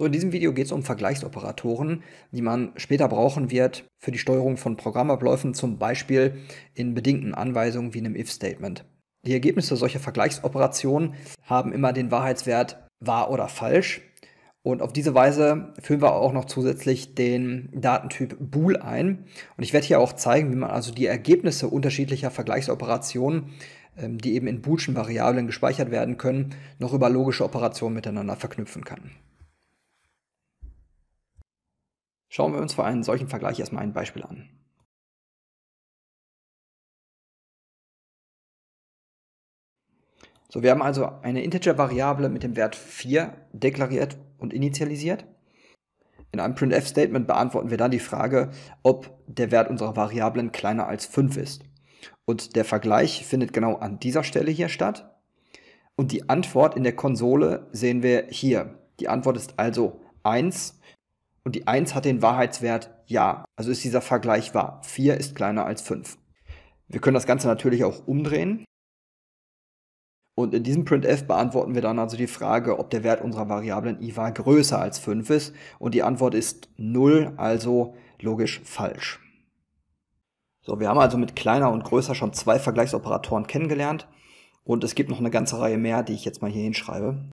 So, in diesem Video geht es um Vergleichsoperatoren, die man später brauchen wird für die Steuerung von Programmabläufen, zum Beispiel in bedingten Anweisungen wie einem If-Statement. Die Ergebnisse solcher Vergleichsoperationen haben immer den Wahrheitswert wahr oder falsch. Und auf diese Weise führen wir auch noch zusätzlich den Datentyp Bool ein. Und ich werde hier auch zeigen, wie man also die Ergebnisse unterschiedlicher Vergleichsoperationen, ähm, die eben in boolschen Variablen gespeichert werden können, noch über logische Operationen miteinander verknüpfen kann. Schauen wir uns für einen solchen Vergleich erstmal ein Beispiel an. So, wir haben also eine Integer-Variable mit dem Wert 4 deklariert und initialisiert. In einem printf-Statement beantworten wir dann die Frage, ob der Wert unserer Variablen kleiner als 5 ist. Und der Vergleich findet genau an dieser Stelle hier statt. Und die Antwort in der Konsole sehen wir hier. Die Antwort ist also 1 und die 1 hat den Wahrheitswert ja. Also ist dieser Vergleich wahr. 4 ist kleiner als 5. Wir können das Ganze natürlich auch umdrehen. Und in diesem printf beantworten wir dann also die Frage, ob der Wert unserer Variablen i war größer als 5 ist. Und die Antwort ist 0, also logisch falsch. So, wir haben also mit kleiner und größer schon zwei Vergleichsoperatoren kennengelernt. Und es gibt noch eine ganze Reihe mehr, die ich jetzt mal hier hinschreibe.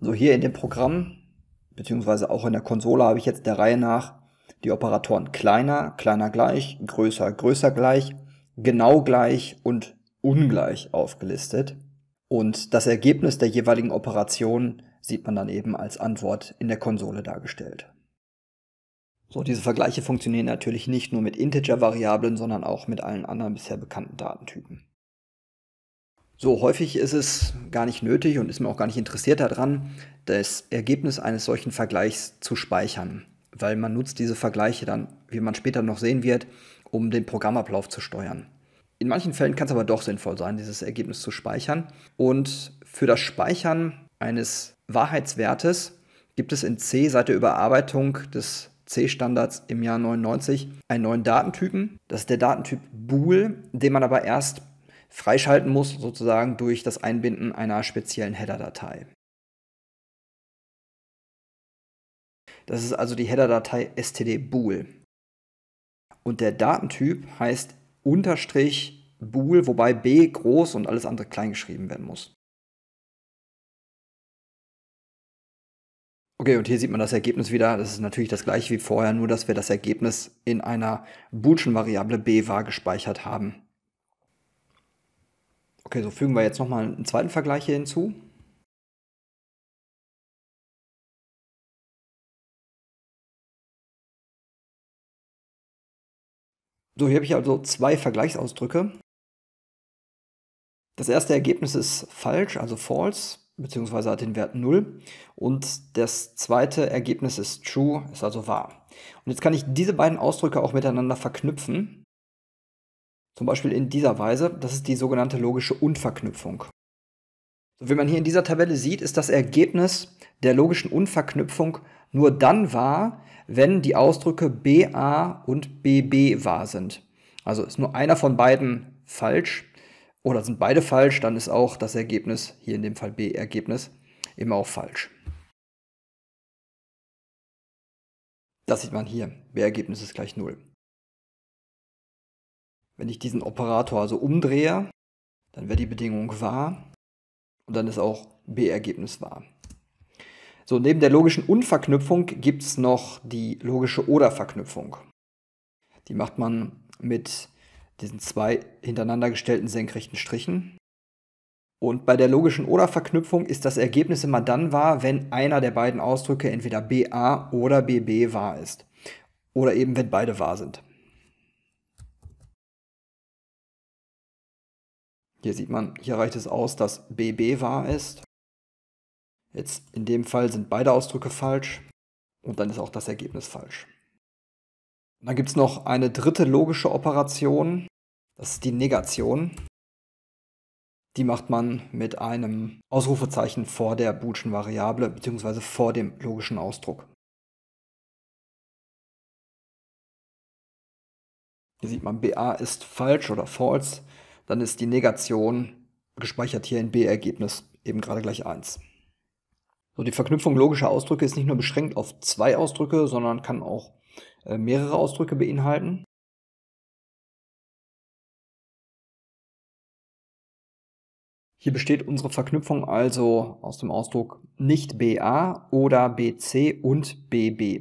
So hier in dem Programm, beziehungsweise auch in der Konsole habe ich jetzt der Reihe nach die Operatoren kleiner, kleiner gleich, größer, größer gleich, genau gleich und ungleich aufgelistet. Und das Ergebnis der jeweiligen Operation sieht man dann eben als Antwort in der Konsole dargestellt. So, diese Vergleiche funktionieren natürlich nicht nur mit Integer-Variablen, sondern auch mit allen anderen bisher bekannten Datentypen. So häufig ist es gar nicht nötig und ist man auch gar nicht interessiert daran, das Ergebnis eines solchen Vergleichs zu speichern, weil man nutzt diese Vergleiche dann, wie man später noch sehen wird, um den Programmablauf zu steuern. In manchen Fällen kann es aber doch sinnvoll sein, dieses Ergebnis zu speichern. Und für das Speichern eines Wahrheitswertes gibt es in C seit der Überarbeitung des C-Standards im Jahr 99 einen neuen Datentypen. Das ist der Datentyp bool, den man aber erst freischalten muss, sozusagen durch das Einbinden einer speziellen Header-Datei. Das ist also die Header-Datei std-bool. Und der Datentyp heißt unterstrich bool, wobei b groß und alles andere klein geschrieben werden muss. Okay, und hier sieht man das Ergebnis wieder. Das ist natürlich das gleiche wie vorher, nur dass wir das Ergebnis in einer boolschen Variable b war gespeichert haben. Okay, so fügen wir jetzt nochmal einen zweiten Vergleich hier hinzu. So, hier habe ich also zwei Vergleichsausdrücke. Das erste Ergebnis ist falsch, also false, beziehungsweise hat den Wert 0. Und das zweite Ergebnis ist true, ist also wahr. Und jetzt kann ich diese beiden Ausdrücke auch miteinander verknüpfen. Zum Beispiel in dieser Weise, das ist die sogenannte logische Unverknüpfung. So wie man hier in dieser Tabelle sieht, ist das Ergebnis der logischen Unverknüpfung nur dann wahr, wenn die Ausdrücke BA und BB wahr sind. Also ist nur einer von beiden falsch oder sind beide falsch, dann ist auch das Ergebnis, hier in dem Fall B-Ergebnis, eben auch falsch. Das sieht man hier. B-Ergebnis ist gleich 0. Wenn ich diesen Operator also umdrehe, dann wird die Bedingung wahr und dann ist auch B-Ergebnis wahr. So, neben der logischen Unverknüpfung gibt es noch die logische Oder-Verknüpfung. Die macht man mit diesen zwei hintereinander gestellten senkrechten Strichen. Und bei der logischen Oder-Verknüpfung ist das Ergebnis immer dann wahr, wenn einer der beiden Ausdrücke entweder BA oder BB wahr ist. Oder eben wenn beide wahr sind. Hier sieht man, hier reicht es aus, dass bb wahr ist. Jetzt in dem Fall sind beide Ausdrücke falsch und dann ist auch das Ergebnis falsch. Und dann gibt es noch eine dritte logische Operation, das ist die Negation. Die macht man mit einem Ausrufezeichen vor der boolschen Variable bzw. vor dem logischen Ausdruck. Hier sieht man, BA ist falsch oder false dann ist die Negation gespeichert hier in B-Ergebnis eben gerade gleich 1. So, die Verknüpfung logischer Ausdrücke ist nicht nur beschränkt auf zwei Ausdrücke, sondern kann auch äh, mehrere Ausdrücke beinhalten. Hier besteht unsere Verknüpfung also aus dem Ausdruck nicht BA oder BC und BB.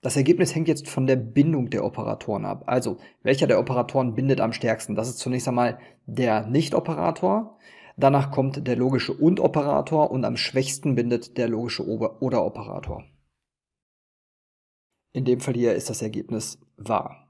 Das Ergebnis hängt jetzt von der Bindung der Operatoren ab. Also, welcher der Operatoren bindet am stärksten? Das ist zunächst einmal der Nicht-Operator. Danach kommt der logische Und-Operator und am schwächsten bindet der logische Oder-Operator. In dem Fall hier ist das Ergebnis wahr.